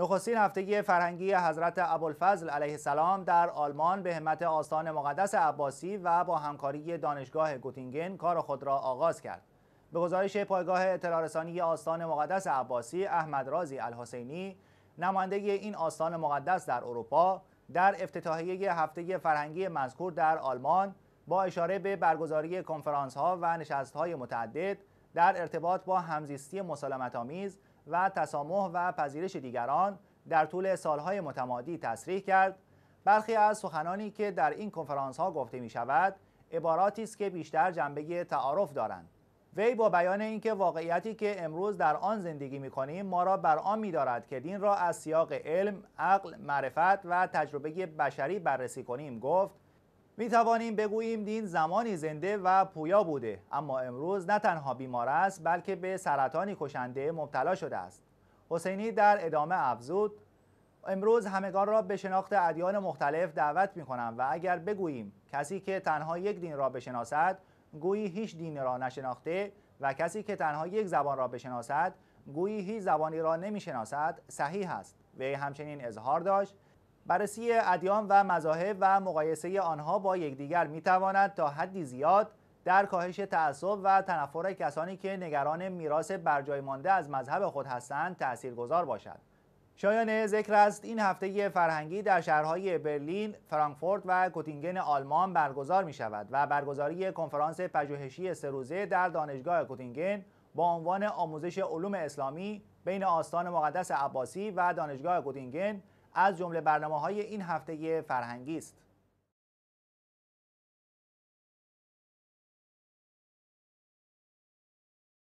نخستین هفتگی فرهنگی حضرت ابوالفضل علیه السلام در آلمان به همت آستان مقدس عباسی و با همکاری دانشگاه گوتینگن کار خود را آغاز کرد. به گزارش پایگاه اطلاع رسانی آستان مقدس عباسی احمد رازی الحسینی نماینده این آستان مقدس در اروپا در افتتاحیه هفته فرهنگی مذکور در آلمان با اشاره به برگزاری کنفرانس ها و نشست های متعدد در ارتباط با همزیستی مسالمت و تسامح و پذیرش دیگران در طول سالهای متمادی تصریح کرد برخی از سخنانی که در این کنفرانس ها گفته می شود عباراتی است که بیشتر جنبه تعارف دارند وی با بیان اینکه واقعیتی که امروز در آن زندگی می کنیم ما را بر آن می دارد که دین را از سیاق علم، عقل، معرفت و تجربه بشری بررسی کنیم گفت می توانیم بگوییم دین زمانی زنده و پویا بوده اما امروز نه تنها بیمار است بلکه به سرطانی کشنده مبتلا شده است حسینی در ادامه افزود امروز همگان را به شناخت ادیان مختلف دعوت می کنم و اگر بگوییم کسی که تنها یک دین را بشناسد گویی هیچ دین را نشناخته و کسی که تنها یک زبان را بشناسد گویی هیچ زبانی را نمیشناسد صحیح است وی همچنین اظهار داشت بررسی ادیان و مذاهب و مقایسه آنها با یکدیگر میتواند تا حدی زیاد در کاهش تعصب و تنفر کسانی که نگران میراث جای مانده از مذهب خود هستند تاثیرگذار باشد شایان ذکر است این هفته فرهنگی در شهرهای برلین، فرانکفورت و کوتینگن آلمان برگزار می شود و برگزاری کنفرانس پژوهشی سه روزه در دانشگاه کوتینگن با عنوان آموزش علوم اسلامی بین آستان مقدس عباسی و دانشگاه کوتینگن از جمله برنامه های این هفته فرهنگی است.